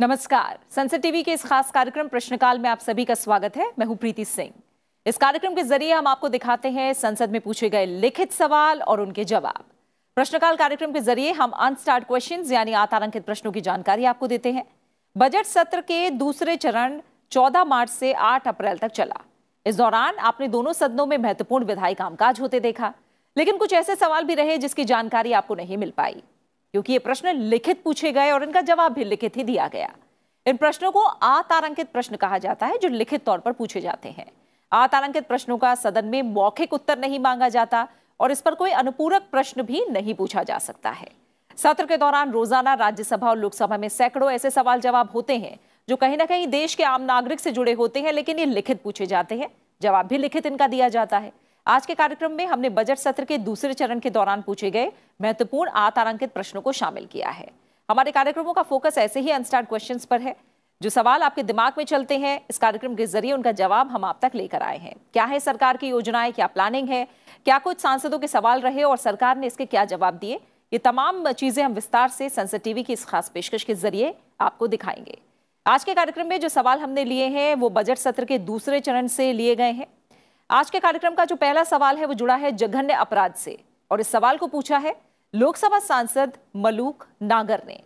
नमस्कार संसद टीवी के इस खास कार्यक्रम प्रश्नकाल में आप सभी का स्वागत है मैं हूं प्रीति सिंह इस कार्यक्रम के जरिए हम आपको दिखाते हैं संसद में पूछे गए लिखित सवाल और उनके जवाब प्रश्नकाल कार्यक्रम के जरिए हम अनस्टार्ट क्वेश्चन यानी आतारंकित प्रश्नों की जानकारी आपको देते हैं बजट सत्र के दूसरे चरण चौदह मार्च से आठ अप्रैल तक चला इस दौरान आपने दोनों सदनों में महत्वपूर्ण विधायी कामकाज होते देखा लेकिन कुछ ऐसे सवाल भी रहे जिसकी जानकारी आपको नहीं मिल पाई क्योंकि ये प्रश्न लिखित पूछे गए और इनका जवाब भी लिखित ही दिया गया इन प्रश्नों को आतारंकित प्रश्न कहा जाता है जो लिखित तौर पर पूछे जाते हैं आतारंकित प्रश्नों का सदन में मौखिक उत्तर नहीं मांगा जाता और इस पर कोई अनुपूरक प्रश्न भी नहीं पूछा जा सकता है सत्र के दौरान रोजाना राज्यसभा और लोकसभा में सैकड़ों ऐसे सवाल जवाब होते हैं जो कहीं ना कहीं देश के आम नागरिक से जुड़े होते हैं लेकिन ये लिखित पूछे जाते हैं जवाब भी लिखित इनका दिया जाता है आज के कार्यक्रम में हमने बजट सत्र के दूसरे चरण के दौरान पूछे गए महत्वपूर्ण आतारांकित प्रश्नों को शामिल किया है हमारे कार्यक्रमों का फोकस ऐसे ही अनस्टार्ट क्वेश्चंस पर है जो सवाल आपके दिमाग में चलते हैं इस कार्यक्रम के जरिए उनका जवाब हम आप तक लेकर आए हैं क्या है सरकार की योजनाएं क्या प्लानिंग है क्या कुछ सांसदों के सवाल रहे और सरकार ने इसके क्या जवाब दिए ये तमाम चीजें हम विस्तार से संसद टीवी की इस खास पेशकश के जरिए आपको दिखाएंगे आज के कार्यक्रम में जो सवाल हमने लिए हैं वो बजट सत्र के दूसरे चरण से लिए गए हैं आज के कार्यक्रम का जो पहला सवाल है वो जुड़ा है जघन्य अपराध से और इस सवाल को पूछा है लोकसभा सांसद मलूक नागर ने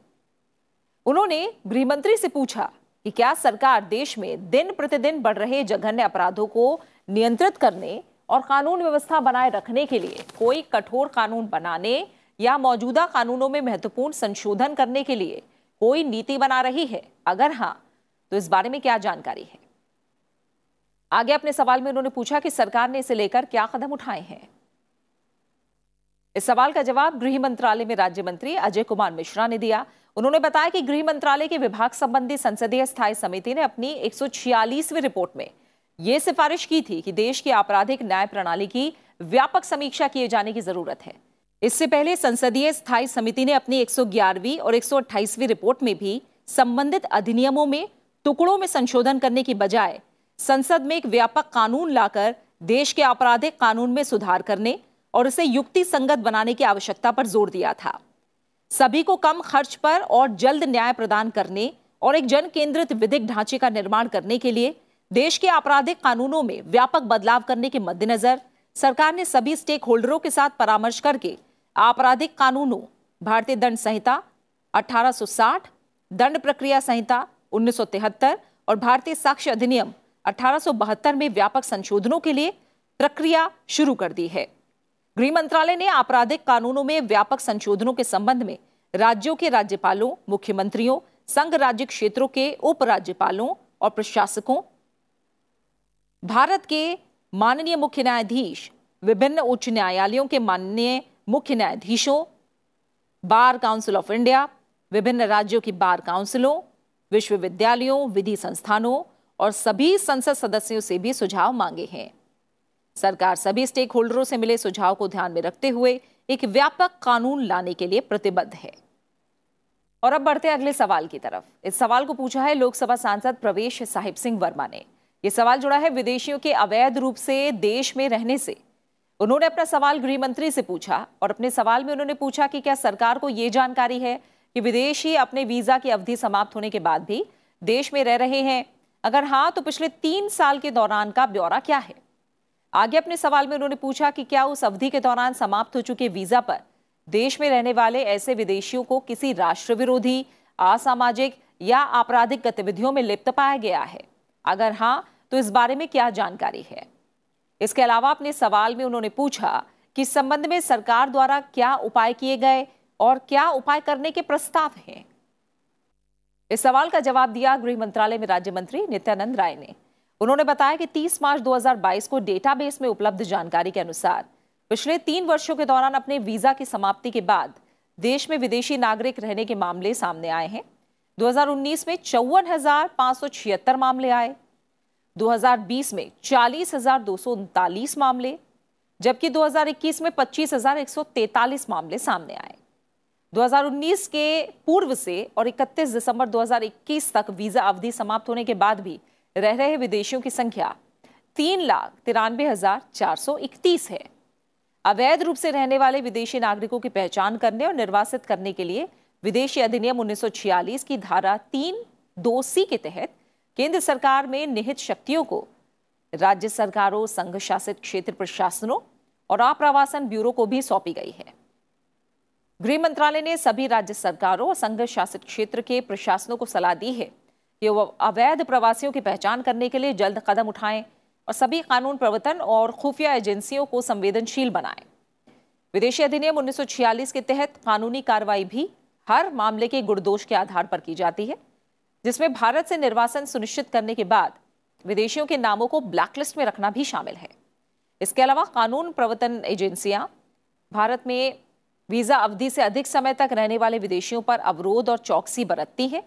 उन्होंने गृहमंत्री से पूछा कि क्या सरकार देश में दिन प्रतिदिन बढ़ रहे जघन्य अपराधों को नियंत्रित करने और कानून व्यवस्था बनाए रखने के लिए कोई कठोर कानून बनाने या मौजूदा कानूनों में महत्वपूर्ण संशोधन करने के लिए कोई नीति बना रही है अगर हाँ तो इस बारे में क्या जानकारी है आगे अपने सवाल में उन्होंने पूछा कि सरकार ने इसे लेकर क्या कदम उठाए हैं इस सवाल का जवाब गृह मंत्रालय में राज्य मंत्री अजय कुमार मिश्रा ने दिया उन्होंने बताया कि गृह मंत्रालय के विभाग संबंधी संसदीय स्थायी समिति ने अपनी एक रिपोर्ट में यह सिफारिश की थी कि देश की आपराधिक न्याय प्रणाली की व्यापक समीक्षा किए जाने की जरूरत है इससे पहले संसदीय स्थायी समिति ने अपनी 111वीं और 128वीं रिपोर्ट में भी संबंधित अधिनियमों में टुकड़ों में संशोधन करने की बजाय संसद में एक व्यापक कानून लाकर देश के आपराधिक कानून में सुधार करने और इसे युक्ति संगत बनाने की आवश्यकता पर जोर दिया था सभी को कम खर्च पर और जल्द न्याय प्रदान करने और एक जन केंद्रित विधिक ढांचे का निर्माण करने के लिए देश के आपराधिक कानूनों में व्यापक बदलाव करने के मद्देनजर सरकार ने सभी स्टेक होल्डरों के साथ परामर्श करके आपराधिक कानूनों भारतीय दंड संहिता 1860, दंड प्रक्रिया संहिता 1973 और भारतीय साक्ष्य अधिनियम 1872 में व्यापक संशोधनों के लिए प्रक्रिया शुरू कर दी है गृह मंत्रालय ने आपराधिक कानूनों में व्यापक संशोधनों के संबंध में राज्यों के राज्यपालों मुख्यमंत्रियों संघ राज्य क्षेत्रों के उपराज्यपालों और प्रशासकों भारत के माननीय मुख्य न्यायाधीश विभिन्न उच्च न्यायालयों के माननीय मुख्य न्यायाधीशों बार काउंसिल ऑफ इंडिया विभिन्न राज्यों की बार काउंसिलों विश्वविद्यालयों विधि संस्थानों और सभी संसद सदस्यों से भी सुझाव मांगे हैं सरकार सभी स्टेक होल्डरों से मिले सुझाव को ध्यान में रखते हुए एक व्यापक कानून लाने के लिए प्रतिबद्ध है और अब बढ़ते अगले सवाल की तरफ इस सवाल को पूछा है लोकसभा सांसद प्रवेश साहिब सिंह वर्मा ने यह सवाल जुड़ा है विदेशियों के अवैध रूप से देश में रहने से उन्होंने अपना सवाल गृह मंत्री से पूछा और अपने सवाल में उन्होंने पूछा कि क्या सरकार को यह जानकारी है कि विदेशी अपने वीजा की अवधि समाप्त होने के बाद भी देश में रह रहे हैं अगर हाँ तो पिछले तीन साल के दौरान का ब्यौरा क्या है आगे अपने सवाल में उन्होंने पूछा कि क्या उस अवधि के दौरान समाप्त हो चुके वीजा पर देश में रहने वाले ऐसे विदेशियों को किसी राष्ट्र विरोधी असामाजिक या आपराधिक गतिविधियों में लिप्त पाया गया है अगर हाँ तो इस बारे में क्या जानकारी है इसके अलावा अपने सवाल में उन्होंने पूछा कि इस संबंध में सरकार द्वारा क्या उपाय किए गए और क्या उपाय करने के प्रस्ताव हैं इस सवाल का जवाब दिया गृह मंत्रालय में राज्य मंत्री नित्यानंद राय ने उन्होंने बताया कि 30 मार्च 2022 को डेटाबेस में उपलब्ध जानकारी के अनुसार पिछले तीन वर्षों के दौरान अपने वीजा की समाप्ति के बाद देश में विदेशी नागरिक रहने के मामले सामने आए हैं 2019 में चौवन मामले आए 2020 में चालीस मामले जबकि 2021 में पच्चीस मामले सामने आए 2019 के पूर्व से और 31 दिसंबर 2021 तक वीजा अवधि समाप्त होने के बाद भी रह रहे विदेशियों की संख्या तीन लाख तिरानवे हजार चार सौ इकतीस है अवैध रूप से रहने वाले विदेशी नागरिकों की पहचान करने और निर्वासित करने के लिए विदेशी अधिनियम 1946 की धारा तीन दो सी के तहत केंद्र सरकार में निहित शक्तियों को राज्य सरकारों संघ शासित क्षेत्र प्रशासनों और आप्रवासन ब्यूरो को भी सौंपी गई है गृह मंत्रालय ने सभी राज्य सरकारों और संघ शासित क्षेत्र के प्रशासनों को सलाह दी है कि वह अवैध प्रवासियों की पहचान करने के लिए जल्द कदम उठाएं और सभी कानून प्रवर्तन और खुफिया एजेंसियों को संवेदनशील बनाएं विदेशी अधिनियम 1946 के तहत कानूनी कार्रवाई भी हर मामले के गुड़दोष के आधार पर की जाती है जिसमें भारत से निर्वासन सुनिश्चित करने के बाद विदेशियों के नामों को ब्लैकलिस्ट में रखना भी शामिल है इसके अलावा कानून प्रवर्तन एजेंसियां भारत में वीजा अवधि से अधिक समय तक रहने वाले विदेशियों पर अवरोध और चौकसी बरतती है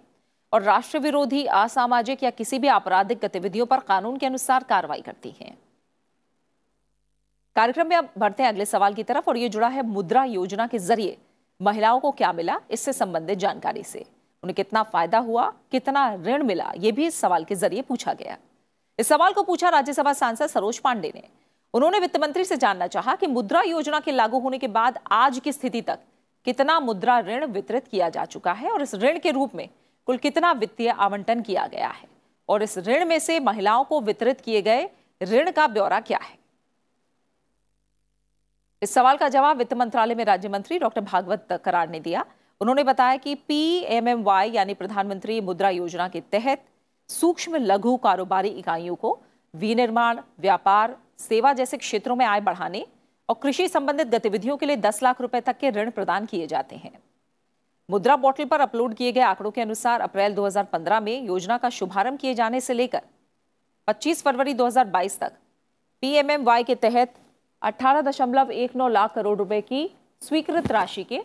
और राष्ट्र विरोधी असामाजिक या किसी भी आपराधिक गतिविधियों पर कानून के अनुसार कार्रवाई करती है कार्यक्रम में अब बढ़ते हैं अगले सवाल की तरफ और ये जुड़ा है मुद्रा योजना के जरिए महिलाओं को क्या मिला इससे संबंधित जानकारी से उन्हें कितना फायदा हुआ कितना ऋण मिला ये भी इस सवाल के जरिए पूछा गया इस सवाल को पूछा राज्यसभा सांसद सरोज पांडे ने उन्होंने वित्त मंत्री से जानना चाहा कि मुद्रा योजना के लागू होने के बाद आज की स्थिति तक कितना मुद्रा ऋण वितरित किया जा चुका है और इस ऋण के रूप में कुल कितना वित्तीय आवंटन किया गया है और इस ऋण में से महिलाओं को वितरित किए गए ऋण का ब्यौरा क्या है इस सवाल का जवाब वित्त मंत्रालय में राज्य मंत्री डॉक्टर भागवत करार ने दिया उन्होंने बताया कि पीएमएमवाई यानी प्रधानमंत्री मुद्रा योजना के तहत सूक्ष्म लघु कारोबारी इकाइयों को विनिर्माण व्यापार सेवा जैसे क्षेत्रों में आय बढ़ाने और कृषि संबंधित गतिविधियों के लिए दस लाख रुपए तक के ऋण प्रदान किए जाते हैं मुद्रा पोर्टल पर अपलोड किए गए आंकड़ों के अनुसार अप्रैल 2015 में योजना का शुभारंभ किए जाने से लेकर 25 फरवरी 2022 तक पीएमएमवाई के तहत 18.19 लाख करोड़ रुपए की स्वीकृत राशि के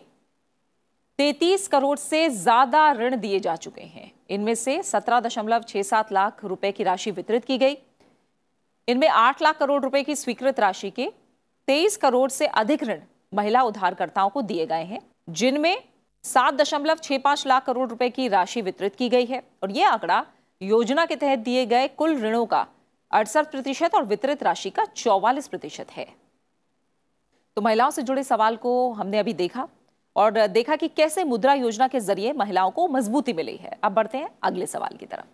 33 करोड़ से ज्यादा ऋण दिए जा चुके हैं इनमें से 17.67 लाख रुपए की राशि वितरित की गई इनमें आठ लाख करोड़ रुपए की स्वीकृत राशि के तेईस करोड़ से अधिक ऋण महिला उधारकर्ताओं को दिए गए हैं जिनमें सात दशमलव छह पांच लाख करोड़ रुपए की राशि वितरित की गई है और यह आंकड़ा योजना के तहत दिए गए कुल ऋणों का अड़सठ प्रतिशत और वितरित राशि का चौवालीस प्रतिशत है तो महिलाओं से जुड़े सवाल को हमने अभी देखा और देखा कि कैसे मुद्रा योजना के जरिए महिलाओं को मजबूती मिली है अब बढ़ते हैं अगले सवाल की तरफ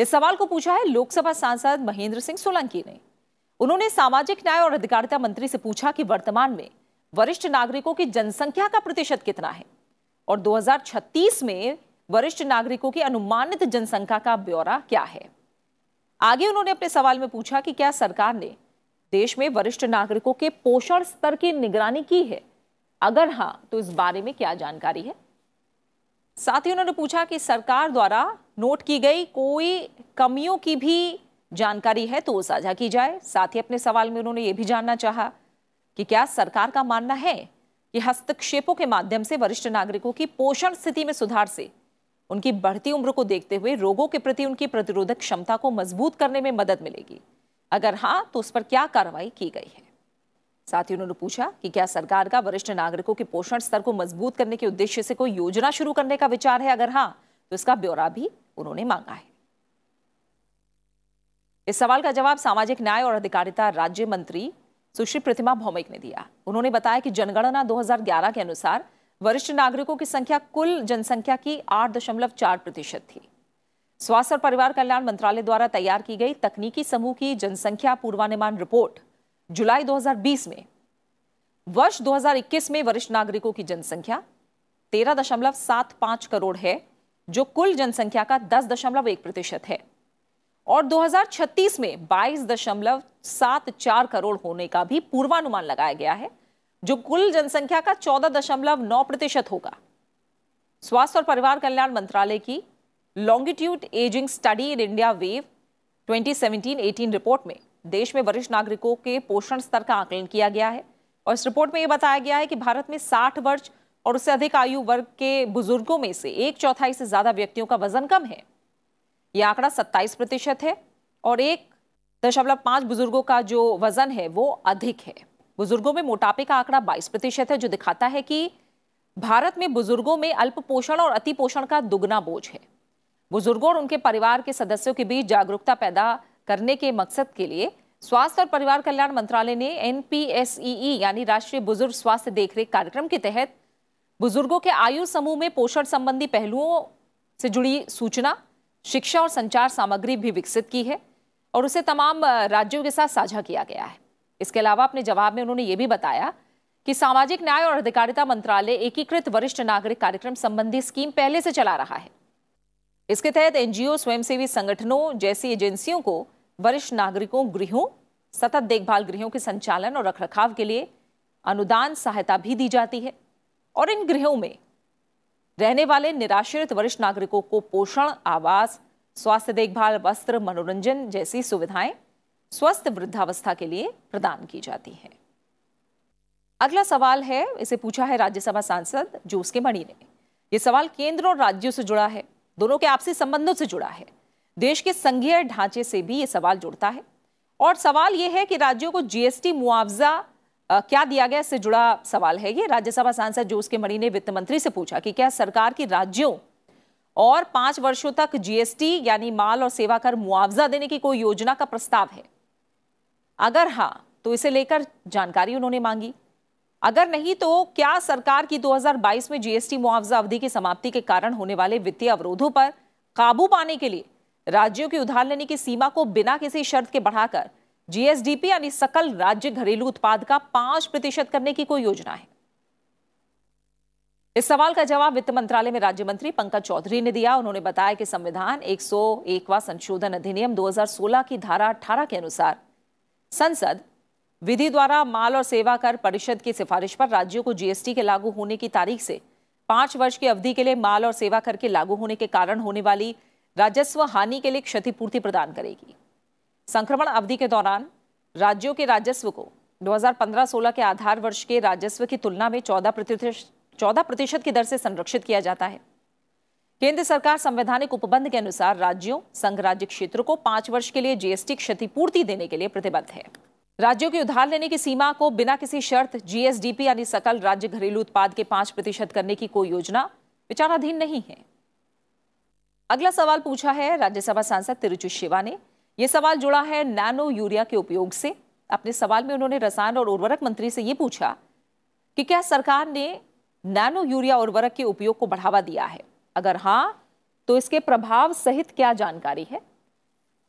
इस सवाल को पूछा है लोकसभा सांसद महेंद्र सिंह सोलंकी ने उन्होंने सामाजिक न्याय और अधिकारिता मंत्री से पूछा कि वर्तमान में वरिष्ठ नागरिकों की जनसंख्या का प्रतिशत कितना है और 2036 में वरिष्ठ नागरिकों की अनुमानित जनसंख्या का ब्यौरा क्या है आगे उन्होंने अपने सवाल में पूछा कि क्या सरकार ने देश में वरिष्ठ नागरिकों के पोषण स्तर की निगरानी की है अगर हाँ तो इस बारे में क्या जानकारी है साथ ही उन्होंने पूछा कि सरकार द्वारा नोट की गई कोई कमियों की भी जानकारी है तो वो साझा की जाए साथ ही अपने सवाल में उन्होंने ये भी जानना चाहा कि क्या सरकार का मानना है कि हस्तक्षेपों के माध्यम से वरिष्ठ नागरिकों की पोषण स्थिति में सुधार से उनकी बढ़ती उम्र को देखते हुए रोगों के प्रति उनकी प्रतिरोधक क्षमता को मजबूत करने में मदद मिलेगी अगर हाँ तो उस पर क्या कार्रवाई की गई है साथ ही उन्होंने पूछा कि क्या सरकार का वरिष्ठ नागरिकों के पोषण स्तर को मजबूत करने के उद्देश्य से कोई योजना शुरू करने का विचार है अगर हाँ तो इसका ब्यौरा भी उन्होंने मांगा है इस सवाल का जवाब सामाजिक न्याय और अधिकारिता राज्य मंत्री सुश्री प्रतिमा भौमिक ने दिया उन्होंने बताया कि जनगणना 2011 के अनुसार वरिष्ठ नागरिकों की संख्या कुल जनसंख्या की चार प्रतिशत थी स्वास्थ्य और परिवार कल्याण मंत्रालय द्वारा तैयार की गई तकनीकी समूह की जनसंख्या पूर्वानुमान रिपोर्ट जुलाई 2020 में वर्ष 2021 में वरिष्ठ नागरिकों की जनसंख्या 13.75 करोड़ है जो कुल जनसंख्या का 10.1 प्रतिशत है और 2036 में 22.74 करोड़ होने का भी पूर्वानुमान लगाया गया है जो कुल जनसंख्या का नौ प्रतिशत होगा स्वास्थ्य और परिवार कल्याण मंत्रालय की longitude ageing study in India wave 2017-18 report में देश में वरिष्ठ नागरिकों के पोषण स्तर का आकलन किया गया है और इस रिपोर्ट में ये बताया गया है कि भारत में 60 वर्ष और उससे अधिक आयु वर्ग के बुजुर्गों में से एक चौथाई से ज्यादा व्यक्तियों का वजन कम है यह आंकड़ा सत्ताईस प्रतिशत है और एक दशमलव पांच बुजुर्गों का जो वजन है वो अधिक है बुजुर्गों में मोटापे का आंकड़ा बाईस प्रतिशत है जो दिखाता है कि भारत में बुजुर्गों में अल्प पोषण और अति पोषण का दुगना बोझ है बुजुर्गों और उनके परिवार के सदस्यों के बीच जागरूकता पैदा करने के मकसद के लिए स्वास्थ्य और परिवार कल्याण मंत्रालय ने एन e e, यानी राष्ट्रीय बुजुर्ग स्वास्थ्य देखरेख कार्यक्रम के तहत बुजुर्गों के आयु समूह में पोषण संबंधी पहलुओं से जुड़ी सूचना शिक्षा और संचार सामग्री भी विकसित की है और उसे तमाम राज्यों के साथ साझा किया गया है इसके अलावा अपने जवाब में उन्होंने ये भी बताया कि सामाजिक न्याय और अधिकारिता मंत्रालय एकीकृत वरिष्ठ नागरिक कार्यक्रम संबंधी स्कीम पहले से चला रहा है इसके तहत एनजीओ स्वयंसेवी संगठनों जैसी एजेंसियों को वरिष्ठ नागरिकों गृहों सतत देखभाल गृहों के संचालन और रखरखाव के लिए अनुदान सहायता भी दी जाती है और इन गृहों में रहने वाले निराश्रित वरिष्ठ नागरिकों को पोषण आवास स्वास्थ्य देखभाल वस्त्र मनोरंजन जैसी सुविधाएं स्वस्थ वृद्धावस्था के लिए प्रदान की जाती है अगला सवाल है इसे पूछा है राज्यसभा सांसद जोस के मणि ने यह सवाल केंद्र और राज्यों से जुड़ा है दोनों के आपसी संबंधों से जुड़ा है देश के संघीय ढांचे से भी ये सवाल जुड़ता है और सवाल ये है कि राज्यों को जीएसटी मुआवजा क्या दिया गया इससे जुड़ा सवाल है ये राज्यसभा सांसद जोस के मणि ने वित्त मंत्री से पूछा कि क्या सरकार की राज्यों और पांच वर्षों तक जीएसटी यानी माल और सेवा कर मुआवजा देने की कोई योजना का प्रस्ताव है अगर हाँ तो इसे लेकर जानकारी उन्होंने मांगी अगर नहीं तो क्या सरकार की 2022 में जीएसटी मुआवजा अवधि की समाप्ति के कारण होने वाले वित्तीय अवरोधों पर काबू पाने के लिए राज्यों की उधार लेने की सीमा को बिना किसी शर्त के बढ़ाकर जीएसडीपी यानी सकल राज्य घरेलू उत्पाद का पांच प्रतिशत करने की कोई योजना है इस सवाल का जवाब वित्त मंत्रालय में राज्य मंत्री पंकज चौधरी ने दिया उन्होंने बताया कि संविधान एक सौ संशोधन अधिनियम 2016 की धारा अठारह के अनुसार संसद विधि द्वारा माल और सेवा कर परिषद की सिफारिश पर राज्यों को जीएसटी के लागू होने की तारीख से पांच वर्ष की अवधि के लिए माल और सेवा कर के लागू होने के कारण होने वाली राजस्व हानि के लिए क्षतिपूर्ति प्रदान करेगी संक्रमण अवधि के दौरान राज्यों के राजस्व को 2015-16 के आधार वर्ष के राजस्व की तुलना में 14 प्रतिशत चौदह प्रतिशत की दर से संरक्षित किया जाता है केंद्र सरकार संवैधानिक उपबंध के अनुसार राज्यों संघ राज्य क्षेत्र को पांच वर्ष के लिए जीएसटी क्षतिपूर्ति देने के लिए प्रतिबद्ध है राज्यों की उधार लेने की सीमा को बिना किसी शर्त जीएसडीपी यानी सकल राज्य घरेलू उत्पाद के पांच प्रतिशत करने की कोई योजना विचाराधीन नहीं है अगला सवाल पूछा है राज्यसभा सांसद तिरुचि शिवा ने यह सवाल जुड़ा है नैनो यूरिया के उपयोग से अपने सवाल में उन्होंने रसायन और उर्वरक मंत्री से ये पूछा कि क्या सरकार ने नैनो यूरिया उर्वरक के उपयोग को बढ़ावा दिया है अगर हाँ तो इसके प्रभाव सहित क्या जानकारी है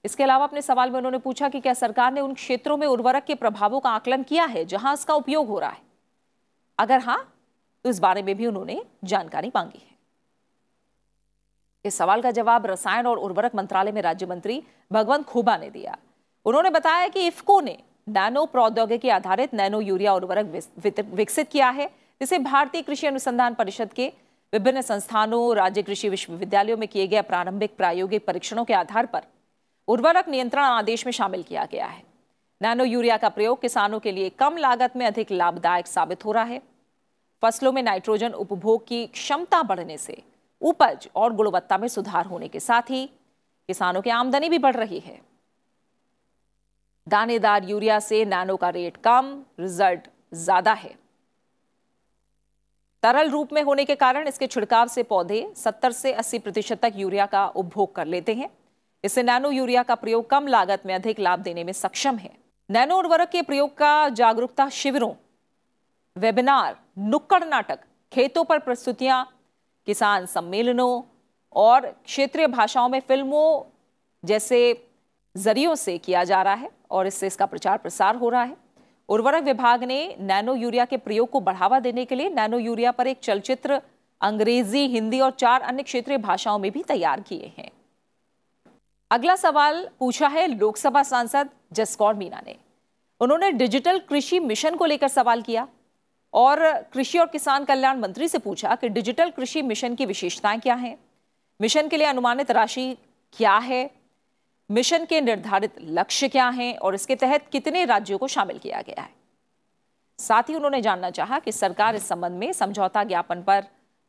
इसके अलावा अपने सवाल में उन्होंने पूछा कि क्या सरकार ने उन क्षेत्रों में उर्वरक के प्रभावों का आकलन किया है जहां इसका उपयोग हो रहा है अगर हाँ तो इस बारे में भी उन्होंने जानकारी मांगी इस सवाल का जवाब रसायन और उर्वरक मंत्रालय में राज्य मंत्री भगवंत खूबा ने दिया उन्होंने बताया कि इफ्को ने नैनो प्रौद्योगिकी आधारित नैनो यूरिया उर्वरक विकसित किया है जिसे भारतीय कृषि अनुसंधान परिषद के विभिन्न संस्थानों राज्य कृषि विश्वविद्यालयों में किए गए प्रारंभिक प्रायोगिक परीक्षणों के आधार पर उर्वरक नियंत्रण आदेश में शामिल किया गया है नैनो यूरिया का प्रयोग किसानों के लिए कम लागत में अधिक लाभदायक साबित हो रहा है फसलों में नाइट्रोजन उपभोग की क्षमता बढ़ने से उपज और गुणवत्ता में सुधार होने के साथ ही किसानों की आमदनी भी बढ़ रही है दानेदार यूरिया से नैनो का रेट कम रिजल्ट ज्यादा है तरल रूप में होने के कारण इसके छिड़काव से पौधे 70 से 80 प्रतिशत तक यूरिया का उपभोग कर लेते हैं इससे नैनो यूरिया का प्रयोग कम लागत में अधिक लाभ देने में सक्षम है नैनो उर्वरक के प्रयोग का जागरूकता शिविरों वेबिनार नुक्कड़ नाटक खेतों पर प्रस्तुतियां किसान सम्मेलनों और क्षेत्रीय भाषाओं में फिल्मों जैसे जरियों से किया जा रहा है और इससे इसका प्रचार प्रसार हो रहा है उर्वरक विभाग ने नैनो यूरिया के प्रयोग को बढ़ावा देने के लिए नैनो यूरिया पर एक चलचित्र अंग्रेजी हिंदी और चार अन्य क्षेत्रीय भाषाओं में भी तैयार किए हैं अगला सवाल पूछा है लोकसभा सांसद जसकौर मीना ने उन्होंने डिजिटल कृषि मिशन को लेकर सवाल किया और कृषि और किसान कल्याण मंत्री से पूछा कि डिजिटल कृषि मिशन की विशेषताएं क्या हैं मिशन के लिए अनुमानित राशि क्या है मिशन के निर्धारित लक्ष्य क्या हैं और इसके तहत कितने राज्यों को शामिल किया गया है साथ ही उन्होंने जानना चाहा कि सरकार इस संबंध में समझौता ज्ञापन पर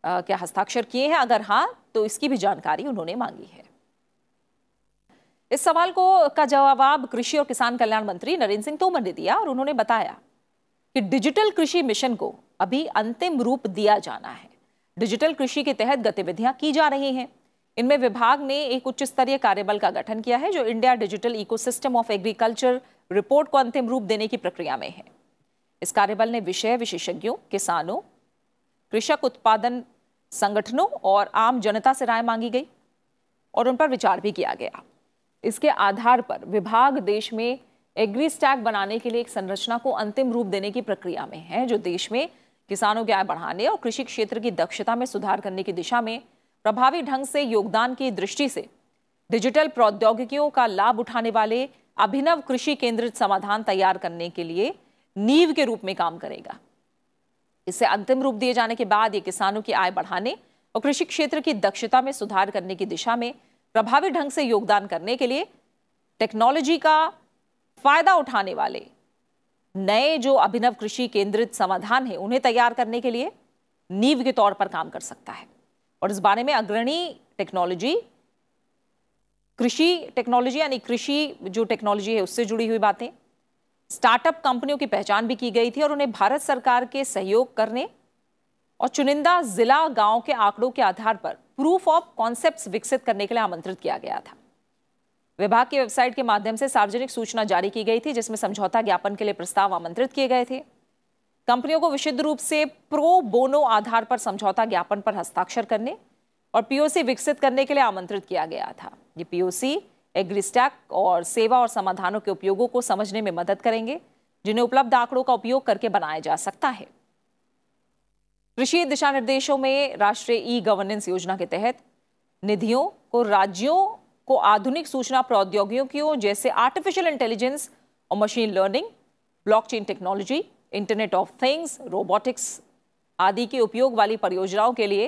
आ, क्या हस्ताक्षर किए हैं अगर हाँ तो इसकी भी जानकारी उन्होंने मांगी है इस सवाल को का जवाब कृषि और किसान कल्याण मंत्री नरेंद्र सिंह तोमर ने दिया और उन्होंने बताया कि डिजिटल कृषि मिशन को अभी अंतिम रूप दिया जाना है डिजिटल कृषि के तहत गतिविधियां की जा रही हैं इनमें विभाग ने एक उच्च स्तरीय कार्यबल का गठन किया है जो India digital ecosystem of agriculture report को अंतिम रूप देने की प्रक्रिया में है इस कार्यबल ने विषय विशेषज्ञों किसानों कृषक उत्पादन संगठनों और आम जनता से राय मांगी गई और उन पर विचार भी किया गया इसके आधार पर विभाग देश में एग्री स्टैक बनाने के लिए एक संरचना को अंतिम रूप देने की प्रक्रिया में है जो देश में किसानों की आय बढ़ाने और कृषि क्षेत्र की दक्षता में सुधार करने की दिशा में प्रभावी ढंग से योगदान की दृष्टि से डिजिटल प्रौद्योगिकियों का लाभ उठाने वाले अभिनव कृषि केंद्रित समाधान तैयार करने के लिए नींव के रूप में काम करेगा इसे अंतिम रूप दिए जाने के बाद ये किसानों की आय बढ़ाने और कृषि क्षेत्र की दक्षता में सुधार करने की दिशा में प्रभावी ढंग से योगदान करने के लिए टेक्नोलॉजी का फायदा उठाने वाले नए जो अभिनव कृषि केंद्रित समाधान है उन्हें तैयार करने के लिए नींव के तौर पर काम कर सकता है और इस बारे में अग्रणी टेक्नोलॉजी कृषि टेक्नोलॉजी यानी कृषि जो टेक्नोलॉजी है उससे जुड़ी हुई बातें स्टार्टअप कंपनियों की पहचान भी की गई थी और उन्हें भारत सरकार के सहयोग करने और चुनिंदा जिला गांव के आंकड़ों के आधार पर प्रूफ ऑफ कॉन्सेप्ट्स विकसित करने के लिए आमंत्रित किया गया था विभाग की वेबसाइट के माध्यम से सार्वजनिक सूचना जारी की गई थी जिसमें समझौता ज्ञापन के लिए प्रस्ताव आमंत्रित किए गए थे कंपनियों को विशुद्ध रूप से प्रो बोनो आधार पर समझौता ज्ञापन पर हस्ताक्षर करने और पीओसी विकसित करने के लिए आमंत्रित किया गया था ये पीओसी एग्रीस्टैक और सेवा और समाधानों के उपयोगों को समझने में मदद करेंगे जिन्हें उपलब्ध आंकड़ों का उपयोग करके बनाया जा सकता है कृषि दिशा निर्देशों में राष्ट्रीय ई गवर्नेंस योजना के तहत निधियों को राज्यों को आधुनिक सूचना प्रौद्योगिकियों जैसे आर्टिफिशियल इंटेलिजेंस और machine learning blockchain technology internet of things robotics आदि के उपयोग वाली परियोजनाओं के लिए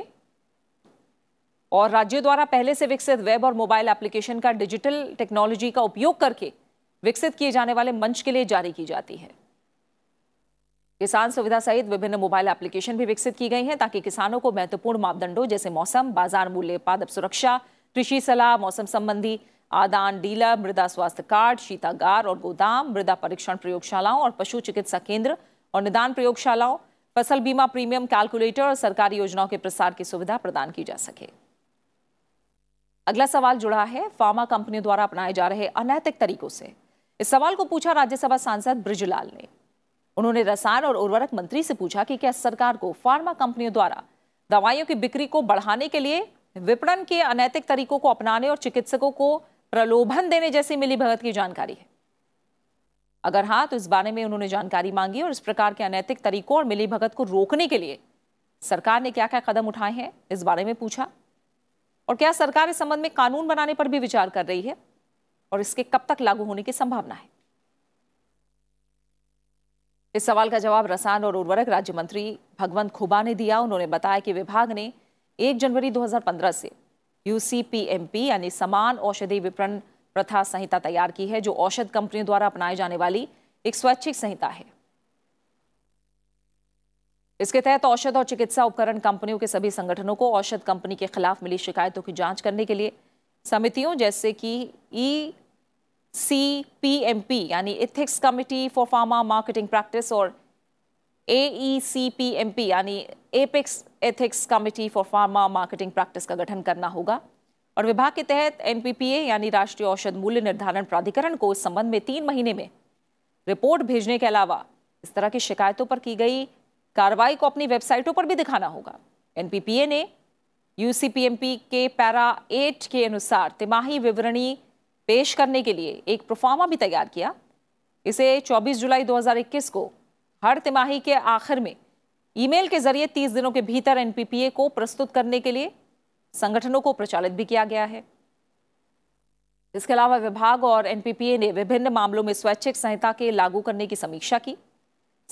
और राज्यों द्वारा पहले से विकसित वेब और मोबाइल एप्लीकेशन का डिजिटल टेक्नोलॉजी का उपयोग करके विकसित किए जाने वाले मंच के लिए जारी की जाती है किसान सुविधा सहित विभिन्न मोबाइल एप्लीकेशन भी विकसित की गई हैं ताकि किसानों को महत्वपूर्ण मापदंडों जैसे मौसम बाजार मूल्य पादप सुरक्षा कृषि सलाह मौसम संबंधी आदान डीलर मृदा स्वास्थ्य कार्ड शीतागार और गोदाम मृदा परीक्षण प्रयोगशालाओं और पशु चिकित्सा केंद्र और निदान प्रयोगशालाओं फसल बीमा प्रीमियम कैलकुलेटर और सरकारी योजनाओं के प्रसार की सुविधा प्रदान की जा सके अगला सवाल जुड़ा है फार्मा कंपनियों द्वारा अपनाए जा रहे अनैतिक तरीकों से इस सवाल को पूछा राज्यसभा सांसद ब्रिजलाल ने उन्होंने रसायन और उर्वरक मंत्री से पूछा कि क्या सरकार को फार्मा कंपनियों द्वारा दवाइयों की बिक्री को बढ़ाने के लिए विपणन के अनैतिक तरीकों को अपनाने और चिकित्सकों को प्रलोभन देने जैसी मिली भगत की जानकारी है अगर हाँ तो इस बारे में उन्होंने जानकारी मांगी और इस प्रकार के अनैतिक तरीकों और मिली भगत को रोकने के लिए सरकार ने क्या क्या कदम उठाए हैं इस बारे में पूछा और क्या सरकार इस संबंध में कानून बनाने पर भी विचार कर रही है और इसके कब तक लागू होने की संभावना है इस सवाल का जवाब रसायन और उर्वरक राज्य मंत्री भगवंत खुबा ने दिया उन्होंने बताया कि विभाग ने एक जनवरी 2015 से यूसीपीएमपी यानी समान औषधि विपणन प्रथा संहिता तैयार की है जो औषध कंपनियों द्वारा अपनाई जाने वाली एक स्वैच्छिक संहिता है इसके तहत औषध और चिकित्सा उपकरण कंपनियों के सभी संगठनों को औषध कंपनी के खिलाफ मिली शिकायतों की जांच करने के लिए समितियों जैसे कि E C P M P यानी ethics committee for pharma marketing practice और A E C P M P यानी epics ethics committee for pharma marketing practice का गठन करना होगा और विभाग के तहत एनपीपीए यानी राष्ट्रीय औषध मूल्य निर्धारण प्राधिकरण को इस संबंध में तीन महीने में रिपोर्ट भेजने के अलावा इस तरह की शिकायतों पर की गई कार्रवाई को अपनी वेबसाइटों पर भी दिखाना होगा एनपीपीए ने यूसीपीएमपी के पैरा एट के अनुसार तिमाही विवरणी पेश करने के लिए एक प्रोफार्मा भी तैयार किया इसे 24 जुलाई 2021 को हर तिमाही के आखिर में ईमेल के जरिए 30 दिनों के भीतर एनपीपीए को प्रस्तुत करने के लिए संगठनों को प्रचालित भी किया गया है इसके अलावा विभाग और एनपीपीए ने विभिन्न मामलों में स्वैच्छिक संहिता के लागू करने की समीक्षा की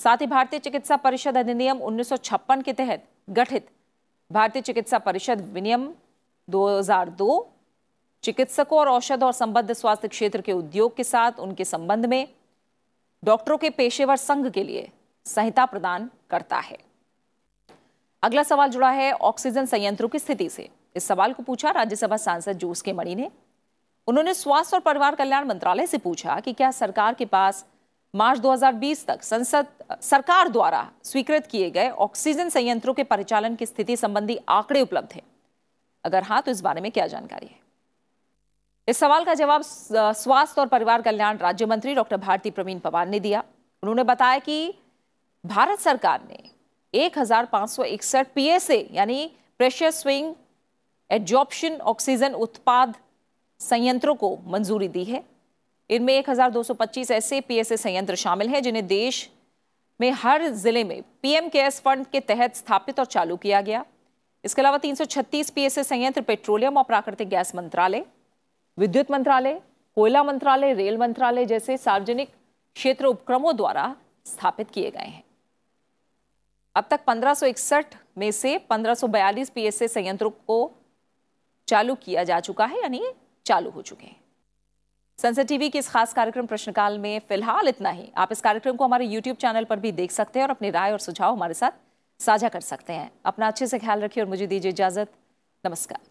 साथ ही भारतीय चिकित्सा परिषद अधिनियम उन्नीस के तहत गठित भारतीय चिकित्सा परिषद विनियम 2002 चिकित्सकों और औषध और संबद्ध स्वास्थ्य क्षेत्र के उद्योग के साथ उनके संबंध में डॉक्टरों के पेशेवर संघ के लिए संहिता प्रदान करता है अगला सवाल जुड़ा है ऑक्सीजन संयंत्रों की स्थिति से इस सवाल को पूछा राज्यसभा सांसद जोस के मणि ने उन्होंने स्वास्थ्य और परिवार कल्याण मंत्रालय से पूछा कि क्या सरकार के पास मार्च 2020 तक संसद सरकार द्वारा स्वीकृत किए गए ऑक्सीजन संयंत्रों के परिचालन की स्थिति संबंधी आंकड़े उपलब्ध हैं अगर हाँ तो इस बारे में क्या जानकारी है इस सवाल का जवाब स्वास्थ्य और परिवार कल्याण राज्य मंत्री डॉक्टर भारती प्रवीण पवार ने दिया उन्होंने बताया कि भारत सरकार ने एस पीएसए यानी प्रेशर स्विंग एडजॉप्शन ऑक्सीजन उत्पाद संयंत्रों को मंजूरी दी है इनमें 1225 ऐसे पीएसए संयंत्र शामिल हैं जिन्हें देश में हर जिले में पीएम केयर्स फंड के तहत स्थापित और चालू किया गया इसके अलावा 336 पीएसए संयंत्र पेट्रोलियम और प्राकृतिक गैस मंत्रालय विद्युत मंत्रालय कोयला मंत्रालय रेल मंत्रालय जैसे सार्वजनिक क्षेत्र उपक्रमों द्वारा स्थापित किए गए हैं अब तक 1561 में से 1542 पीएसए संयंत्रों को चालू किया जा चुका है यानी चालू हो चुके हैं संसद टीवी के इस खास कार्यक्रम प्रश्नकाल में फिलहाल इतना ही आप इस कार्यक्रम को हमारे यूट्यूब चैनल पर भी देख सकते हैं और अपनी राय और सुझाव हमारे साथ साझा कर सकते हैं अपना अच्छे से ख्याल रखिए और मुझे दीजिए इजाजत नमस्कार